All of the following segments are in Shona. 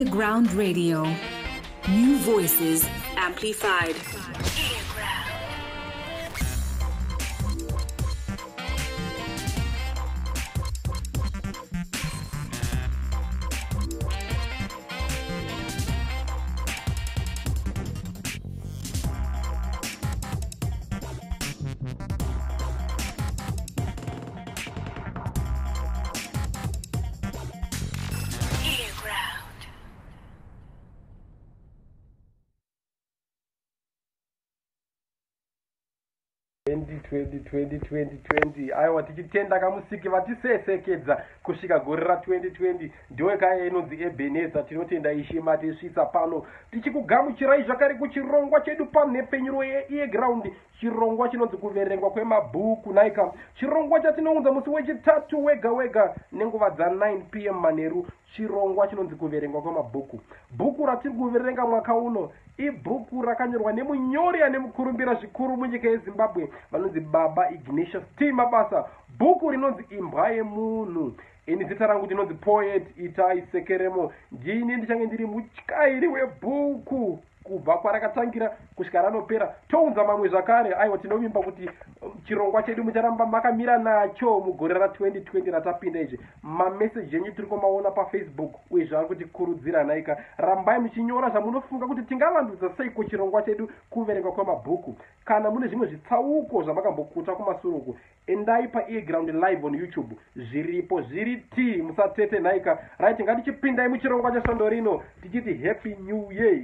The Ground Radio. New voices amplified. 2020 aiwa tichitenda kamusiki vatisesekedza kusvika gore ra2020 ndiwekaya inonzi ebeneza tinotenda ishima tisvitsa pano tichikugamuchirai zvakare kuchirongwa chedu panhepfenyuro yeiye ground chirongwa chinonzi kuverengwa kwemabhuku naika chirongwa chatinounza musi wechitatu wega wega nenguva dza9 p m manheru chirongwa chinonzi kuverengwa kwemabhuku bhuku ratiri kuverenga mwaka uno ibhuku rakanyorwa nemunyori ane mukurumbira zvikuru munyika yezimbabwe vanonzi baba ignatius t mabasa bhuku rinonzi imbwa yemunhu ini zita rangu ndinonzi poet itai sekeremo ndini ndichange ndiri mutyairi webhuku kubva kwarakatangira kusvika ranopera tounza mamwe zvakare aiwa tinovimba kuti um, chirongwa chedu mucharamba makamira nacho mugore ra2020 ratapinda izvi mameseji enyu tiri kumaona pafacebook uye zvaari kutikurudzira naika rambai muchinyora zvamunofunga kuti tingavandudza sei kuchirongwa chedu kuverengwa kwemabhuku kana mune zvimwe zvitsauko zvamakambokuta kumasuruku endai paeground live on youtube zviripo zviri t musatete naika rit ngatichipindai muchirongwa chesvando rino tichiti happy new year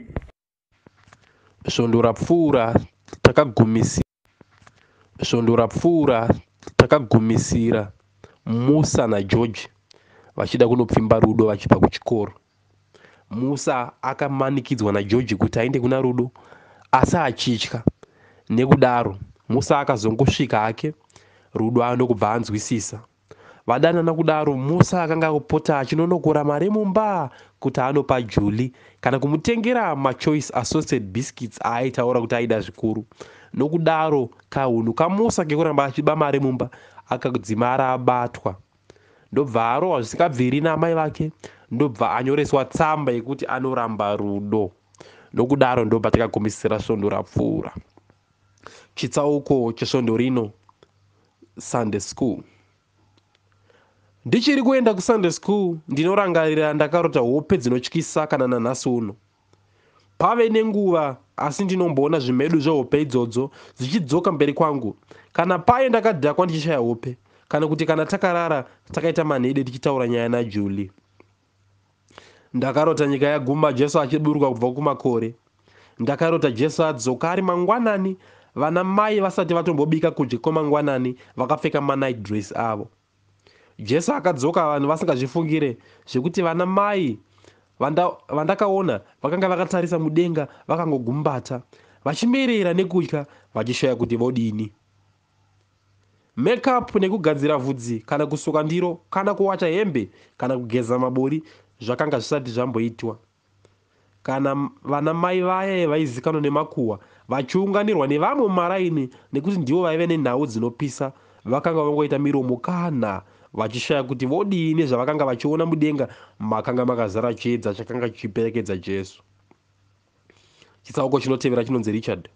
svondo rapfuura takagumisira svondo rapfuura takagumisira musa nageorgi vachida kunopfimba rudo vachibva kuchikoro musa akamanikidzwa nageorgi kuti ainde kuna rudo asi achitya nekudaro musa akazongosvika ake rudo anokubva anzwisisa vadanana kudaro musa akanga apota achinonokora mari mumba kuti anopa juli kana kumutengera machoice associate biscuits aaitaura kuti aida zvikuru nokudaro kahunhu kamusa kekuramba achiba mari mumba akadzima araabatwa ndobva arohwa zvisingabviri namai vake ndobva anyoreswa tsamba yekuti anoramba rudo nokudaro ndobva takagumisira svondo rapfuura chitsauko chesvondo rino sunday school ndichiri kuenda kusunday school ndinorangarira ndakarota hope dzinotyisa kana nanhasi uno pave nenguva asi ndinomboona zvimedu zvehope idzodzo zvichidzoka mberi kwangu kana paye ndakadhakwa ndichishaya hope kana kuti kana takarara takaita manhede tichitaura nyaya najuli ndakarota nyika yaguma jesu achiburuka kubva kumakore ndakarota jesu adzoka ari mangwanani vana mai vasati vatombobika kudya kwemangwanani vakapfeka manight dress avo jesu akadzoka vanhu vasingazvifungire zvekuti vana mai vandakaona vanda vakanga vakatarisa mudenga vakangogumbata vachimerera nekutya vachishaya kuti vodini makeup nekugadzira vhudzi kana kusuka ndiro kana kuwacha hembe kana kugeza mabori zvakanga zvisati zvamboitwa kana vana mai vaya vaizikanwa nemakuhwa vachiunganirwa nevamwe mumaraini nekuti ndivo vaive nenhau dzinopisa vakanga vangoita miromo kana vachishaya kuti vodii nezvavakanga vachiona mudenga makanga makazara chiedza chakanga chichiperekedza jesu chitsauko chinotevera chinonzi richard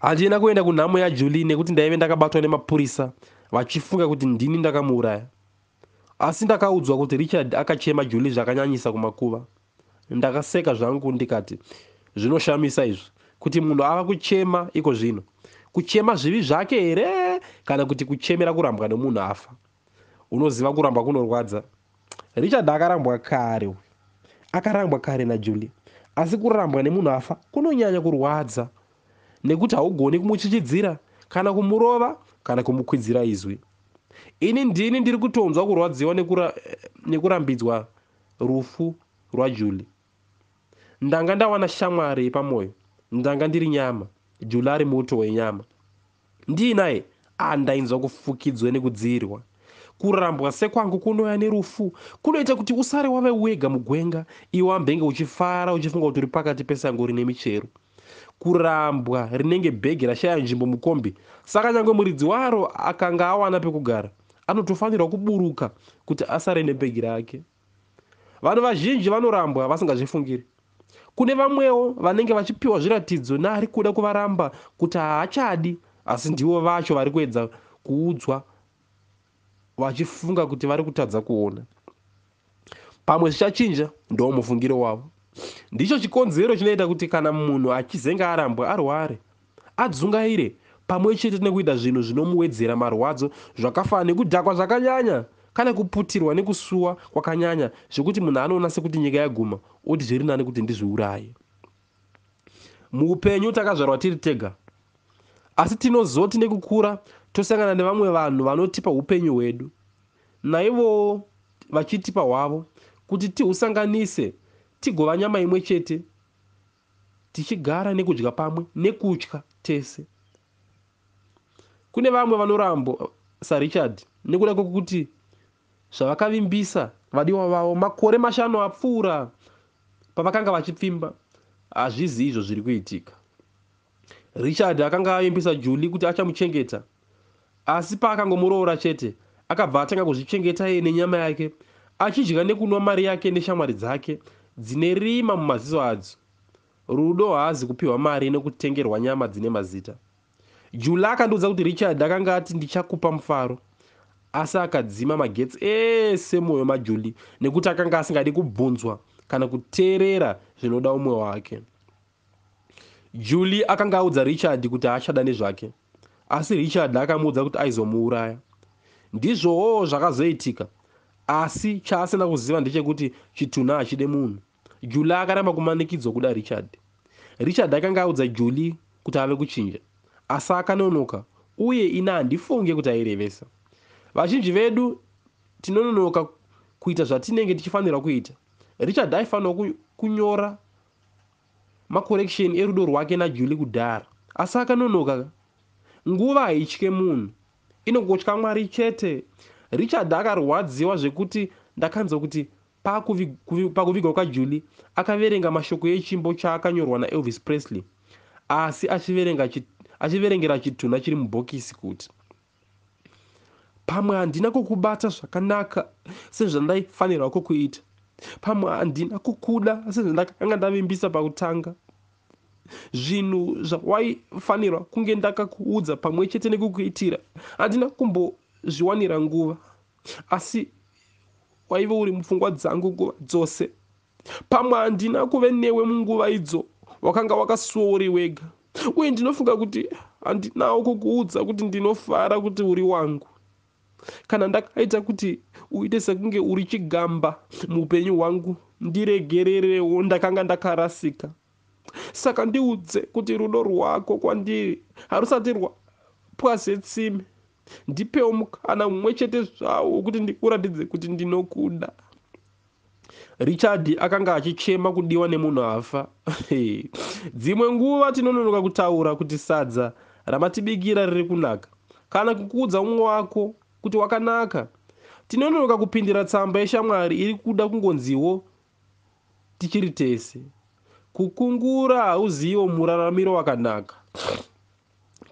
handina kuenda kunhamo yajuli nekuti ndaive ndakabatwa nemapurisa vachifunga kuti ndini ndakamuuraya asi ndakaudzwa kuti richard akachema juli zvakanyanyisa kumakuva ndakaseka zvangu ndikati zvinoshamisa izvi kuti munhu ava kuchema iko zvino kuchema zvivi zvake here kana kuti kuchemera kurambwa nemunhu afa unoziva kurambwa kunorwadza richard akarambwa kare akarambwa kare najulia asi kurambwa nemunhu afa kunonyanya kurwadza nekuti haugoni kumuchichidzira kana kumurova kana kumukwidzira izwi ini ndini ndiri kutonzwa kurwadziwa nekura, nekurambidzwa rufu rwajuli ndanga ndawana shamwari pamwoyo ndanga ndiri nyama juli ari muto wenyama ndiinaye andainzwa kufukidzwa nekudziirwa kurambwa sekwangu kunoya nerufu kunoita kuti usare wave wega mugwenga iwe wambenge uchifara uchifunga kuti uri pakati pesango rine michero kurambwa rinenge bhegi rashaya nzvimbo mukombi saka nyange muridzi waro akanga awana pekugara anotofanirwa kuburuka kuti asare nebhegi rake vanhu vazhinji vanorambwa vasingazvifungiri kune vamwewo vanenge vachipiwa zviratidzo naari kuda kuvaramba kuti haachadi asi ndivo vacho vari kuedza kuudzwa vachifunga kuti vari kutadza kuona pamwe zvichachinja ndoo mufungiro wavo ndicho chikonzero chinoita kuti kana munhu achizenge arambwa arware adzungaire pamwe chete nekuita zvinhu zvinomuwedzera marwadzo zvakafana nekudhakwa zvakanyanya kana kuputirwa nekusuwa kwakanyanya zvekuti munhu anoona sekuti nyika yaguma oti zviri nani kuti ndizviuraye muupenyu takazvarwa tiri tega asi tinozoti nekukura tosangana nevamwe vanhu vanotipa upenyu hwedu naivowo vachitipa hwavo kuti tihusanganise tigova nyama imwe chete tichigara nekudya pamwe nekutya tese kune vamwe vanorambo sarichard nekuda kwekuti zvavakavimbisa vadiwa vavo makore mashanu apfuura pavakanga vachipfimba hazvizi izvo zviri kuitika richard akanga avimbisa julie kuti achamuchengeta asi paakangomuroora chete akabva atanga kuzvichengeta iye nenyama yake achidya nekunwa mari yake neshamwari dzake dzine rima mumaziso adzo rudo haazi kupiwa mari nekutengerwa nyama dzine mazita julie akandiudza kuti richard akanga ati ndichakupa mufaro asi akadzima magetsi ese mwoyo majulie nekuti akanga asingadi kubvunzwa kana kuteerera zvinoda umwe wake wa julie akanga audza richard kuti haachada nezvake asi richard akamuudza kuti aizomuuraya ndizvowo zvakazoitika asi chaasina kuziva ndechekuti chitunha hachide munhu julie akaramba kumanikidzwa kuda richard richard akanga audza julie kuti ave kuchinja asi akanonoka uye ina handifunge kuti airevesa vazhinji vedu tinononoka kuita zvatinenge tichifanira kuita richard aifanira kunyora makorekisheni erudo rwake najuli kudhara asi akanonoka nguva haitye munhu inongotya mwari chete richard akarwadziwa zvekuti ndakanzwa kuti pakuvigwa kwajuli akaverenga mashoko echimbo chaakanyorwa naelvis presley asi achiverengera chitunha chiri mubhokisi kuti pamwe handina kukubata zvakanaka sezvandaifanirwa kwokuita pamwe handina kukuda sezvandakanga ndavimbisa pakutanga zvinhu zvawaifanirwa kunge ndakakuudza pamwe chete nekukuitira handina kumbozviwanira nguva asi waive uri mupfungwa dzangu nguva dzose pamwe handina kuve newe munguva idzo wakanga wakasuwa uri wega uye ndinofunga kuti handinawo kukuudza kuti ndinofara kuti uri wangu kana ndakaita kuti uite sekunge uri chigamba muupenyu hwangu ndiregererewo ndakanga ndakarasika saka ndiudze kuti rudo rwako kwandiri harusati rwapwase tsime ndipewo mukana mumwe chete zvawo kuti ndikuratidze kuti ndinokuda richard akanga achichema kudiwa nemunhu afa dzimwe nguva tinononoka kutaura kuti sadza ramatibikira riri kunaka kana kukuudza mumwe wako kuti wakanaka tinononoka kupindira tsamba yeshamwari iri kuda kungonziwo tichiri tese kukungura hauziwo muraramiro wakanaka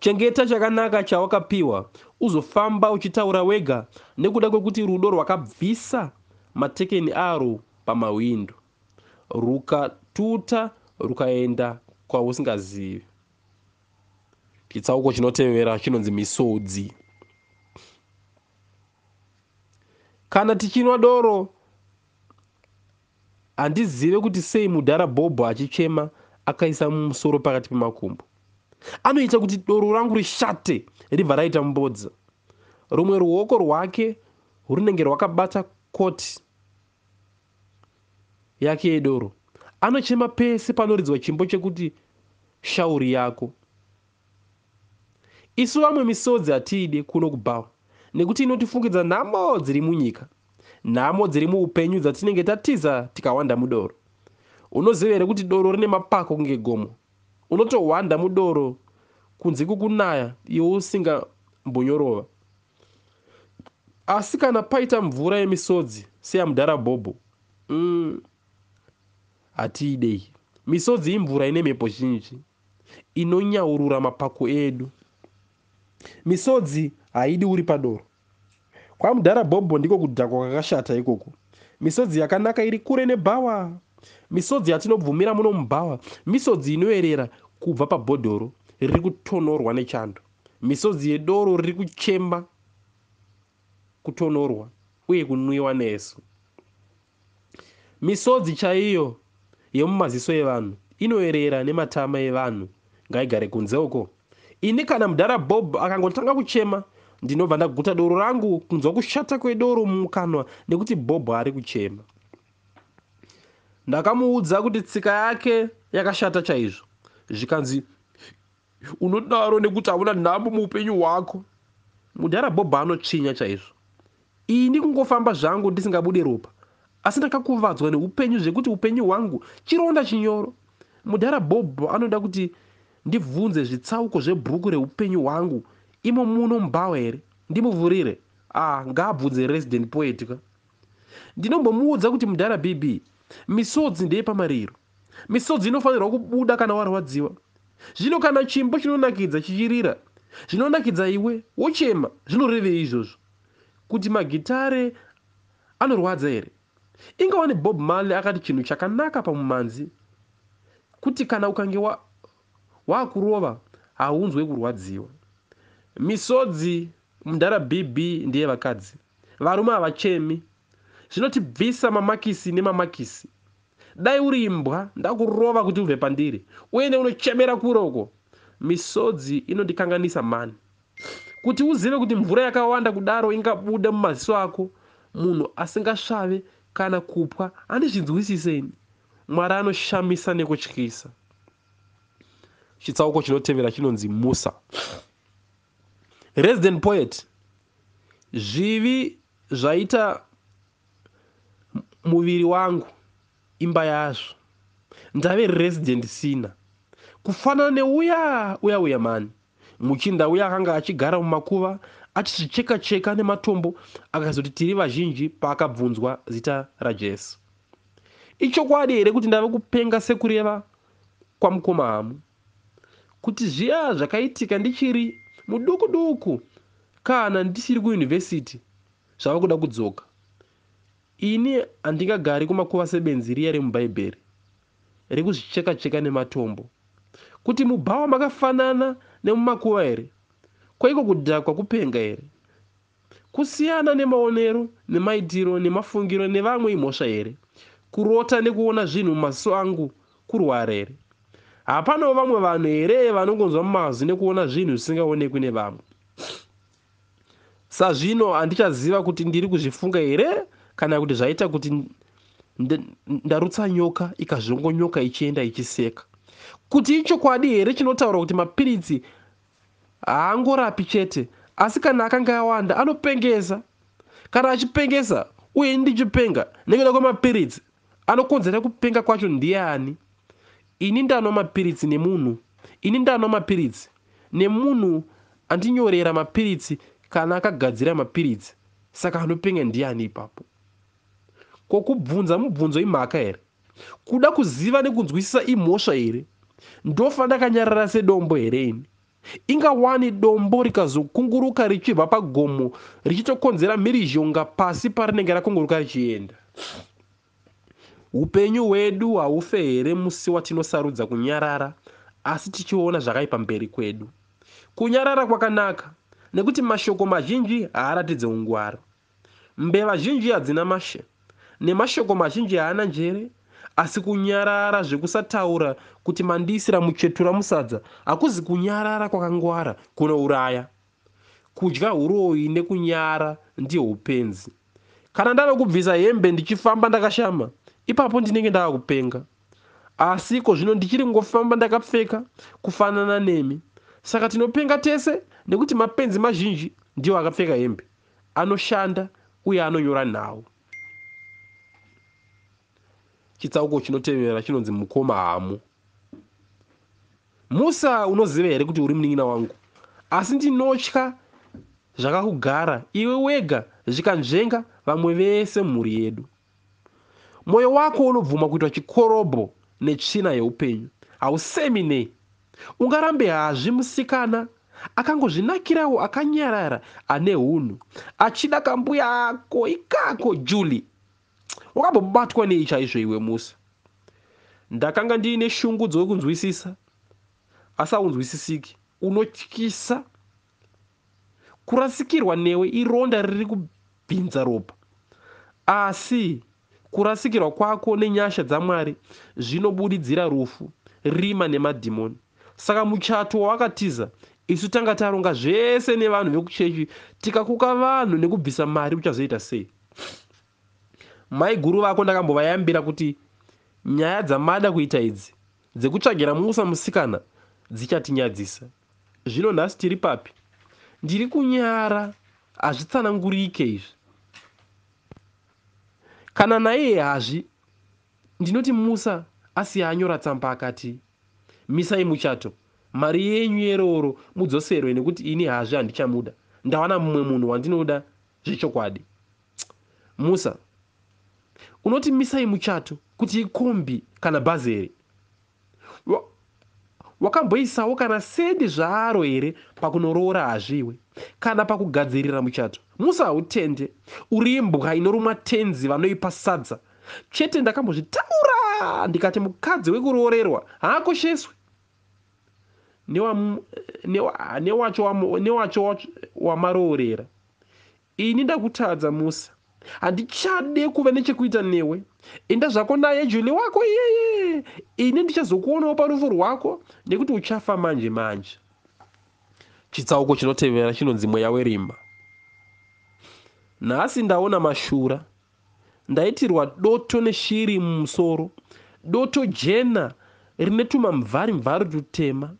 chengeta chakanaka chawakapiwa uzofamba uchitaura wega nekuda kwekuti rudo rwakabvisa matekeni aro pamahwindo rukatuta rukaenda kwausingazivi chitsauko chinotevera chinonzi misodzi kana tichinwa doro handizive kuti sei mudhara bhobho achichema akaisa musoro pakati pemakumbo anoita kuti doro rangu rishate ribva raita mbodza rumwe ruoko rwake runenge rwakabata koti yake yedoro anochema pese panoridzwa chimbo chekuti shauri yako isu vamwe misodzi hatiide kuno kubhawa nekuti inotifungidza nhamo dziri munyika nhamo dziri muupenyu dzatinenge tatiza tikawanda mudoro unoziva here kuti doro rine mapako kunge gomo unotohwanda mudoro kunze kukunaya yeusingambunyorova asi kana paita mvura yemisodzi seyamudharabhobho mm. hatiidei misodzi imvura ine mhepo zhinji inonyaurura mapako edu misodzi haidi uri padoro kwamudharabhobho ndiko kudhakwa kwakashata ikoko misodzi yakanaka iri kure nebhawa misodzi yatinobvumira muno mubhawa misodzi inoyerera kubva pabhodhoro riri kutonorwa nechando misodzi yedoro riri kuchemba kutonorwa uye kunwiwa nesu misodzi chaiyo yemumaziso evanhu inoyerera nematama evanhu ngaigare kunze uko ini kana mudharabhobho akangotanga kuchema ndinobva ndaguta doro rangu kunzwa kushata kwedoro mumukanwa nekuti bhobho ari kuchema ndakamuudza kuti tsika yake yakashata chaizvo zvikanzi unodaro nekuti hauna nhambo muupenyu hwako mudhara bhobho anotsvinya chaizvo ii ndikungofamba zvangu ndisingabude ropa asi ndakakuvadzwa neupenyu zvekuti upenyu hwangu chironda chinyoro mudhara bhobho anoda kuti ndibvunze zvitsauko zvebhuku reupenyu hwangu imo muno mbawa here ndimuvurire a ah, ngaabvunze resident poet ka ndinombomuudza kuti mudhara bb misodzi ndeyepamariro misodzi inofanirwa kubuda kana warwadziwa zvino kana chimbo chinonakidza chichirira zvinonakidza iwe wochema zvinorevei izvozvo kuti magitare anorwadza here ingawani bob marley akati chinhu chakanaka pamumanzi kuti kana ukange wakurova wa haunzwe kurwadziwa misodzi mundara bb ndeye vakadzi varume havachemi zvinotibvisa mamakisi nemamakisi dai uri imbwa ndakurova kuti ubve pandiri uye neunochemera kuroko misodzi inondikanganisa mani kuti uzive kuti mvura yakawanda kudaro ingabuda mumaziso ako munhu asingasvave kana kupwa ane zvinzwisiseni mwari anoshamisa nekutyisa chitsauko chinotevera chinonzi musa resident poet zvivi zvaita muviri wangu imba yazvo ndave resident sina kufanana neuya uya uya mani muchinda uya akanga achigara mumakuva achizvicheka cheka nematombo akazoti tiri vazhinji paakabvunzwa zita rajesu ichokwadi here kuti ndave kupenga sekureva kwamukoma hamu kuti zviya zvakaitika ndichiri muduku duku kana ndichiri kuyunivhesiti zvava kuda kudzoka ini handingagari kumakuva sebenzi riya remubhaibheri rekuzvicheka-cheka nematombo kuti mubhawa makafanana nemumakuva here kwaiko kudhakwa kupenga here kusiyana nemaonero nemaitiro nemafungiro nevamwe imhosva here kurota nekuona zvinhu mumaso angu kurwara here hapanawo vamwe vanhu here vanongonzwa mumazwi nekuona zvinhu zvisingaonekwi nevamwe sazvino handichaziva kuti ndiri kuzvifunga here kana kuti zvaita kuti ndarutsa nyoka ikazvongonyoka ichienda ichiseka kuti ichokwadi here chinotaurwa kuti mapiritsi haangorapi chete asi kana akanga awanda anopengesa kana achipengesa uye ndichipenga nekuda kwemapiritsi anokonzera kupenga kwacho ndiani kwa ini ndanwa mapiritsi nemunhu ini ndanwa mapiritsi nemunhu andinyorera mapiritsi kana akagadzira mapiritsi saka anopenga ndiani ipapo kokubvunza mubvunzo imhaka here kuda kuziva nekunzwisisa imhosva here ndofa ndakanyarara sedombo here ini ingawani dombo rikazokunguruka richibva pagomo richitokonzera mhirizhonga pasi parinenge rakunguruka richienda upenyu hwedu haufe here musi watinosarudza kunyarara asi tichiona zvakaipa mberi kwedu kunyarara kwakanaka nekuti mashoko mazhinji haaratidze ungwaro mbeva zhinji hadzina mashe nemashoko mazhinji haana njere asi kunyarara zvekusataura kuti mandiisira muchetura musadza hakuzi kunyarara kwakangwara kunouraya kudya uroyi nekunyara ndihwo upenzi kana ndave kubvisa hembe ndichifamba ndakashama ipapo ndinenge ndava kupenga asi iko zvino ndichiri kungofamba ndakapfeka kufanana nemi saka tinopenga tese nekuti mapenzi mazhinji ndiwo akapfeka hembe anoshanda uye anonyora nhau chitsauko chinotevera chinonzi mukoma hamu musa unoziva here kuti uri munin'ina wangu asi ndinotya zvakakugara iwe wega zvikanzvenga vamwe vese mumhuri yedu mwoyo wako unobvuma kuitwa chikorobo netsvina yeupenyu hausemi nei ungarambe hazvi musikana akangozvinakirawo akanyarara ane hunhu achida kambuya ako ikako juli wakambobatwa nei chaizvo iwe musa ndakanga ndiine shungu dzokunzwisisa asi haunzwisisiki unotyisa kurasikirwa newe ironda riri kubvinza ropa asi ah, kurasikirwa kwako nenyasha dzamwari zvinobudidzira rufu rima nemadhimoni saka muchato wawakatiza isu tanga taronga zvese nevanhu vekuchechi tikakuka vanhu nekubvisa mari uchazoita sei mai guru vako ndakambovayambira kuti nyaya dzamada kuita idzi dzekutsvagira muusa musikana dzichatinyadzisa zvino nhasi tiri papi ndiri kunyara hazvitsananguriike izvi kana naiye hazvi ndinoti musa asiya anyora tsamba akati misai muchato mari yenyu yeroro mudzoserwe nekuti ini hazvi handichamuda ndawana mumwe munhu wandinoda zvechokwadi musa unoti misai muchato kuti ikombi kana bhazeri wakamboisawo kana sendi zvaro here pakunoroora hazviwe kana pakugadzirira muchato musahutende uri imbwa inorumwa tenzi vanoipa sadza chete ndakambozvitaura ndikati mukadzi wekuroorerwa haakosheswi newacho wamaroorera ini ndakutadza musa handichade kuva nechekuita newe enda zvako naye juli wako iyeye ini ndichazokuonawo parufu rwako nekuti uchafa manje manje chitsauko chinotevera chinonzi mweya werimba nhasi ndaona mashura ndaitirwa doto neshiri mumusoro doto jena rine tumamvhari mvhari tutema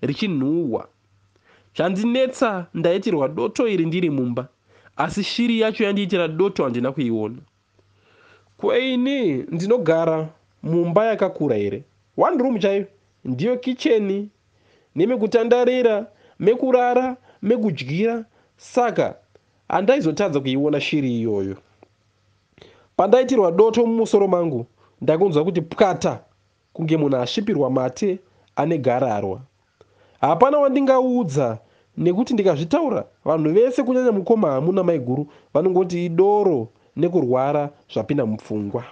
richinhuhwa chandinetsa ndaitirwa doto iri ndiri mumba asi shiri yacho yandiitira doto handina kuiona kweini ndinogara mumba yakakura here one room chaiyo ndiyo kicheni nemekutandarira mekurara mekudyira saka handaizotadza kuiona shiri iyoyo pandaitirwa doto mumusoro mangu ndakunzwa kuti pwata kunge munhu asvipirwa mate ane gararwa hapana wandingaudza nekuti ndikazvitaura vanhu vese kunyanya mukoma hamuna maiguru vanongoti idoro nekurwara zvapinda mupfungwa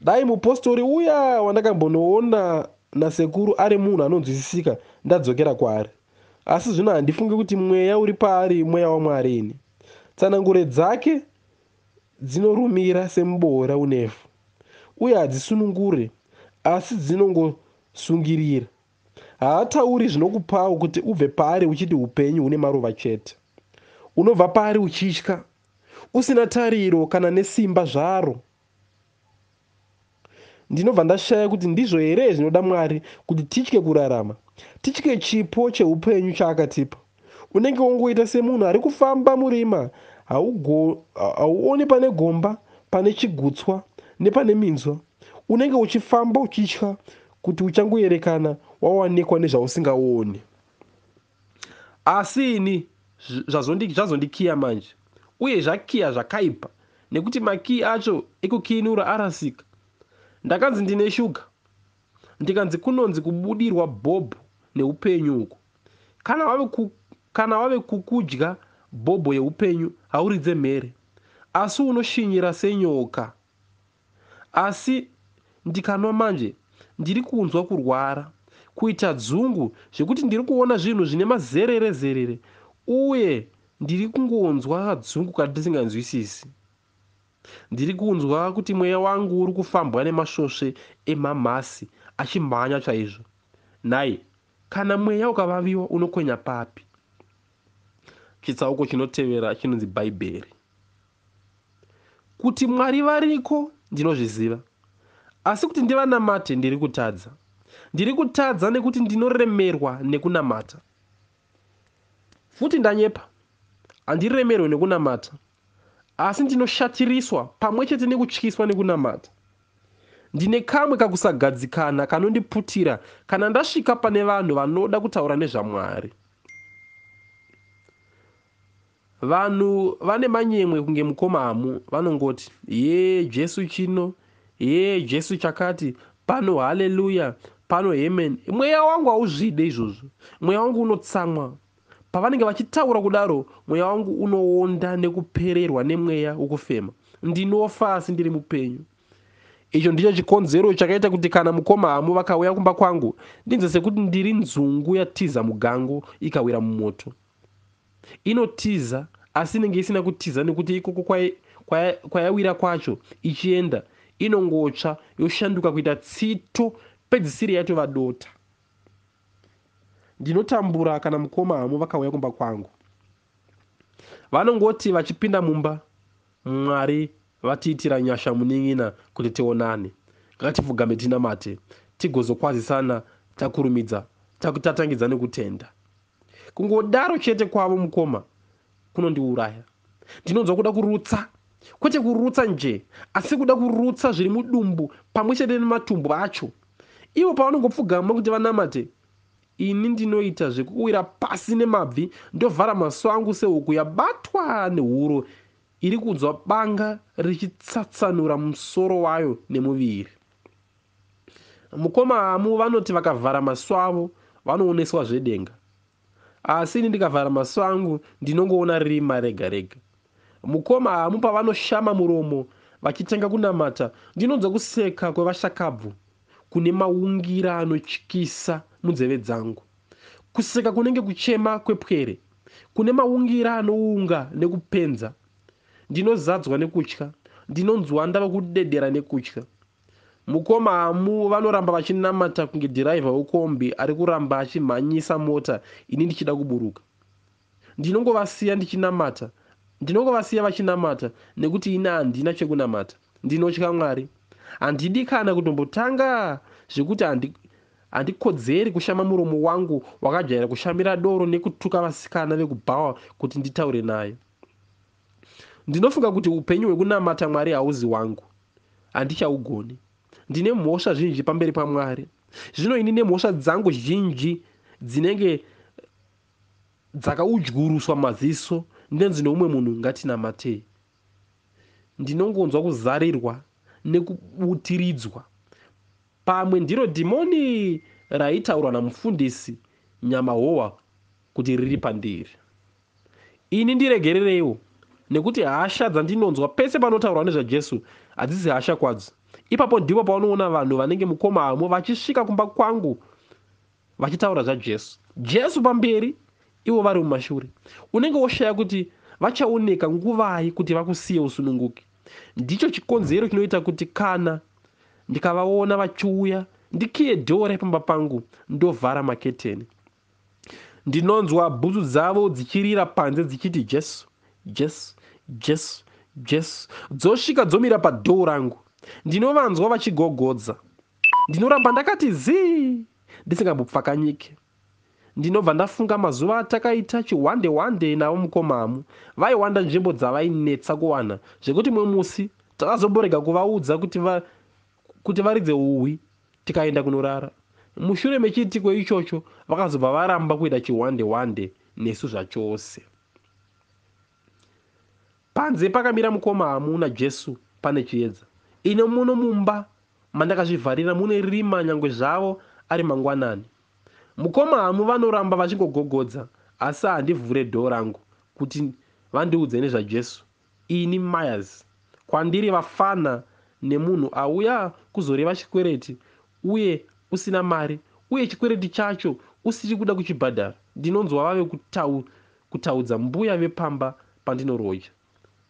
dai mupostori uya wandakambonoona nasekuru ari munhu anonzwisisika ndadzokera kwaari asi zvino handifungi kuti mweya uri paari mweya wamwarini tsanangure dzake dzinorumira semuboora unefu uye hadzisunungure asi dzinongosungirira haatauri zvinokupawo kuti ubve paari uchiti upenyu hune maruva chete unobva paari uchitya usina tariro kana nesimba zvaro ndinobva ndashaya kuti ndizvo here zvinoda mwari kuti tityi kurarama tityi chipo cheupenyu chaakatipa unenge wongoita semunhu ari kufamba murima hauoni pane gomba pane chigutswa nepane minzwa unenge uchifamba uchitya kuti uchangoerekana wawanikwa nezvausingaoni asi ini zvazondikiya manje uye zvakiya zvakaipa nekuti makiyi acho ekukinura arasika ndakanzi ndine shuga ndikanzi kunonzi kubudirwa bhobho neupenyu uko kana wave kukudya bhobho yeupenyu hauridze mhere asi unoshinyira senyoka asi ndikanwa manje ndiri kunzwa kurwara kuita dzungu zvekuti ndiri kuona zvinhu zvine mazererezerere uye ndiri kungonzwa dzungu kana tisinganzwisisi ndiri kunzwa kuti mweya wangu uri kufambwa nemasvosve emamhasi achimhanya chaizvo nai kana mweya ukavaviwa unokwenya papi chitsauko chinotevera chinonzi bhaibheri kuti mwari variko ndinozviziva asi kuti ndivanamate ndiri kutadza ndiri kutadza nekuti ndinoremerwa nekunamata futi ndanyepa handiremerwe nekunamata asi ndinoshatiriswa pamwe chete nekutyiswa nekunamata ndine kamwe kakusagadzikana kanondiputira kana ndasvika pane vanhu vanoda kutaura nezvamwari vanhu vane manyemwe kunge mukomamu vanongoti yee jesu chino yee jesu chakati pano haleluya pano hemen mweya wangu hauzvide izvozvo mweya wangu unotsamwa pavanenge vachitaura kudaro mweya wangu unoonda nekupererwa nemweya wokufema ndinofa asi ndiri mupenyu icho ndicho chikonzero chakaita kuti kana mukoma hamu vakauya kumba kwangu ndinze sekuti ndiri nzungu yatiza mugango ikawira mumoto inotiza asi inenge isina kutiza nekuti ikoko kwayawira kwa, kwa kwacho ichienda inongotsva yoshanduka kuita tsito pedzisiri yacho vadota ndinotambura kana mukoma hamo vakauya kumba kwangu vanongoti vachipinda mumba mwari vatiitira nyasha munin'ina kuti tionane ngatipfugame tinamate tigozokwazisana takurumidza takutatangidza nekutenda kungodaro chete kwavo mukoma kunondiuraya ndinonzwa kuda kurutsa kwete kurutsa nje asi kuda kurutsa zviri mudumbu pamwe chete nematumbu acho ivo pavanongopfugama kuti vanamate ini ndinoita zvekuwira pasi nemabvi ndovhara maso angu sehuku yabatwa nehuro iri kunzwa banga richitsatsanura musoro wayo nemuviri mukoma amu vanoti vakavhara maso avo vanooneswa zvedenga asi ini ndikavhara maso angu ndinongoona ririma rega rega mukoma amu pavanoshama muromo vachitanga kunamata ndinonzwa kuseka kwevashakabvu kune maungira anotyisa no munzeve dzangu kuseka kunenge kuchema kwepwere kune maungira anounga nekupenza ndinozadzwa nekutya ndinonzwa ndava kudedera nekutya mukoma hamu vanoramba vachinamata kunge dhiraivha wekombi ari kuramba achimhanyisa mota ini ndichida kuburuka ndinongovasiya ndichinamata ndinongovasiya vachinamata nekuti ini handina chekunamata ndinotya mwari handidi kana kutombotanga handikodzeri kushama muromo wangu wakajaira kushamira doro nekutuka vasikana vekubhawa kuti nditaure nayo ndinofunga kuti upenyu hwekunamata mwari hauzi wangu handichaugoni ndine mhosva zhinji pamberi pamwari zvino ini nemhosva dzangu zhinji dzinenge dzakaudyuruswa maziso ndenzi noumwe munhu ngatinamatei ndinongonzwa kuzarirwa nekubutiridzwa pamwe ndiro dhimoni raitaurwa namufundisi nyamahowa kuti riri pandiri ini ndiregererewo nekuti hasha dzandinonzwa pese panotaurwa nezvajesu hadzisi hasha kwadzo ipapo ndipo paunoona vanhu vanenge mukoma amo vachisvika kumba kwangu vachitaura zvajesu jesu pamberi ivo vari mumashure unenge woshaya kuti vachaoneka nguvai kuti vakusiye usununguki ndicho chikonzero chinoita kuti kana ndikavaona vachiuya ndikiye dhora pamba pangu ndovhara maketeni ndinonzwa bhuzu dzavo dzichirira panze dzichiti jesu jesu jesu jesu dzosvika dzomira padhoo rangu ndinovanzwa vachigogodza ndinoramba ndakati zii ndisingambopfakanyike ndinobva ndafunga mazuva atakaita chihwande hwande navo mukomamu vaiwanda nzvimbo dzavainetsa kuwana zvekuti mwe musi takazomborega kuvaudza kuti va, kuti varidze uwi tikaenda kunorara mushure mechiitiko ichocho vakazobva varamba kuita chihwandehwande nesu zvachose panze pakamira mukoma hamuna jesu pane chiedza ino muno mumba mandakazvivharira mune rima nyange zvavo ari mangwanani mukoma hamu vanoramba vachingogogodza asi handivhure dhoo rangu kuti vandiudze nezvajesu ini myers kwandiri vafana nemunhu auya kuzoreva chikwereti uye usina mari uye chikwereti chacho usiri kuda kuchibhadhara ndinonzwa vave kutaudza mbuya vepamba pandinorodya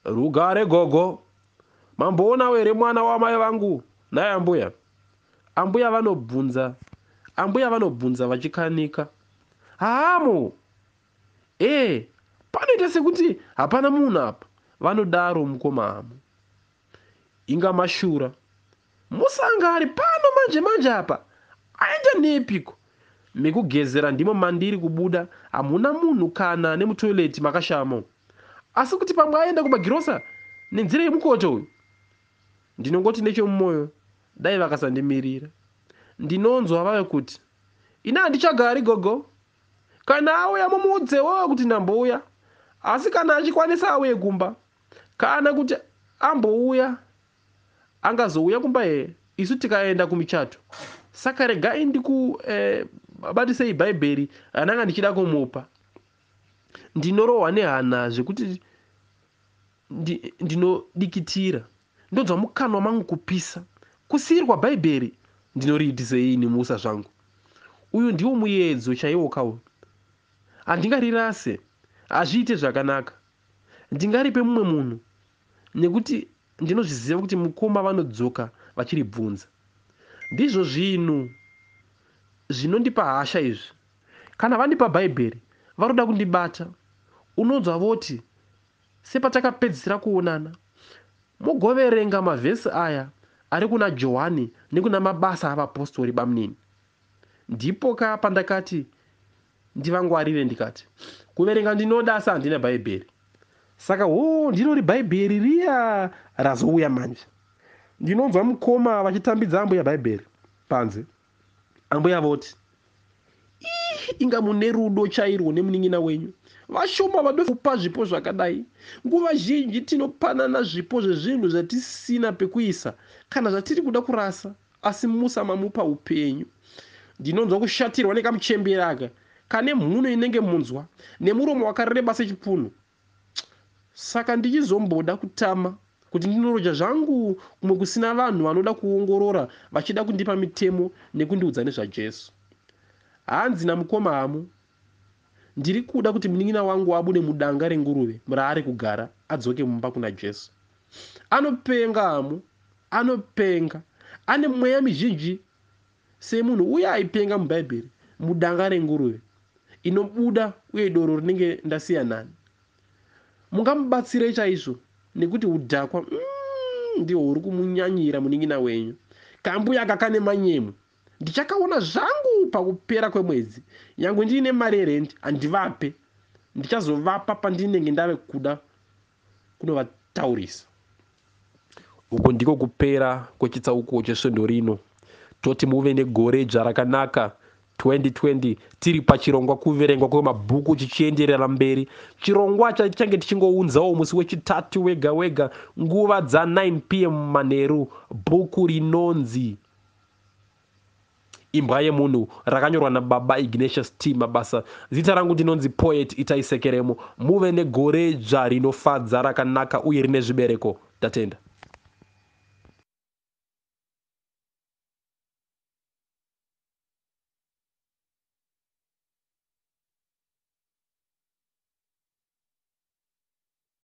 rugare gogo mamboonawo here mwana wamai vangu nai ambuya ambuya vanobvunza ambuya vanobvunza vachikanika haamo ee panoita sekuti hapana munhu apa vanodaro mukoma amo inga mashura musangari pano manje manje apa aenda nepiko mekugezera ndimo mandiri kubuda hamuna munhu kana nemutoileti makashamo asi kuti pamwe aenda kumagirosa nenzira yemukoto uyu ndinongoti nechemumwoyo dai vakasandimirira ndinonzwa vave kuti ini handichagari gogo kana auya mumudze wewe kuti ndambouya asi kana achikwanisa auye kumba kana kuti ambouya angazouya kumba here isu tikaenda kumichato saka regai ndikubatisei eh, bhaibheri hananga ndichida kumupa ndinorohwa nehana zvekuti ndinodikitira ndonzwa mukanwa mangu kupisa kusiyirwa bhaibheri ndinoriitisei nemusa zvangu uyu ndiwo muedzo chaiwo kawo handingarirase hazviite zvakanaka ndingaripe mumwe munhu nekuti ndinozviziva kuti mukoma vanodzoka vachiribvunza ndizvo zvinhu zvinondipa hasha izvi kana vandipa bhaibheri vanoda kundibata unonzwa voti sepatakapedzisira kuonana mugoverenga mavhesi aya ari kuna johani nekuna mabasa avapostori bamunini ndipoka pandakati ndivangwarire ndikati kuverenga ndinoda asi handina bhaibheri saka ho oh, ndirori bhaibheri riya razouya manje ndinonzwa mukoma vachitambidza ambuya bhaibheri panze ambuya voti inga mune rudo chairwo nemunin'ina wenyu vashoma vanopa zvipo zvakadai nguva zhinji tinopanana zvipo zvezvinhu zvatisina pekuisa kana zvatiri kuda kurasa asi musa mamupa upenyu ndinonzwa kushatirwa nekamuchembera aka kane mhuno inenge munzwa nemuromo wakareba sechipunhu saka ndichizomboda kutama kuti ndinorodya zvangu kumwe kusina vanhu vanoda kuongorora vachida kundipa mitemo nekundiudza nezvajesu hanzi namukoma hamu ndiri kuda kuti munin'ina wangu abude mudanga renguruve muraari kugara adzoke mumba kuna jesu anopenga hamu anopenga ane mweya mizhinji semunhu uye aipenga mubhaibheri mudanga renguruve inobuda uye doro rinenge ndasiya nani mungamubatsirei chaizvo nekuti udhakwa mm, ndihwo huri kumunyanyira munin'ina wenyu kambuya kakane manyemu ndichakaona zvangu pakupera kwemwedzi nyange ndiine mari yerendi handivape ndichazovapa pandinenge ndave kuda kunovataurisa uku ndiko kupera kwechitsauko chesvendo rino toti muve negore dzva rakanaka 2020 tiri pachirongwa kuverengwa kwemabhuku chichienderera mberi chirongwa chatichange tichingounzawo musi wechitatu wega wega nguva dza9 p m manheru bhuku rinonzi imbwa yemunhu rakanyorwa nababa ignatius t mabasa zita rangu ndinonzi poet itaisekeremo muve negore dzva rinofadza rakanaka uye rine zvibereko tatenda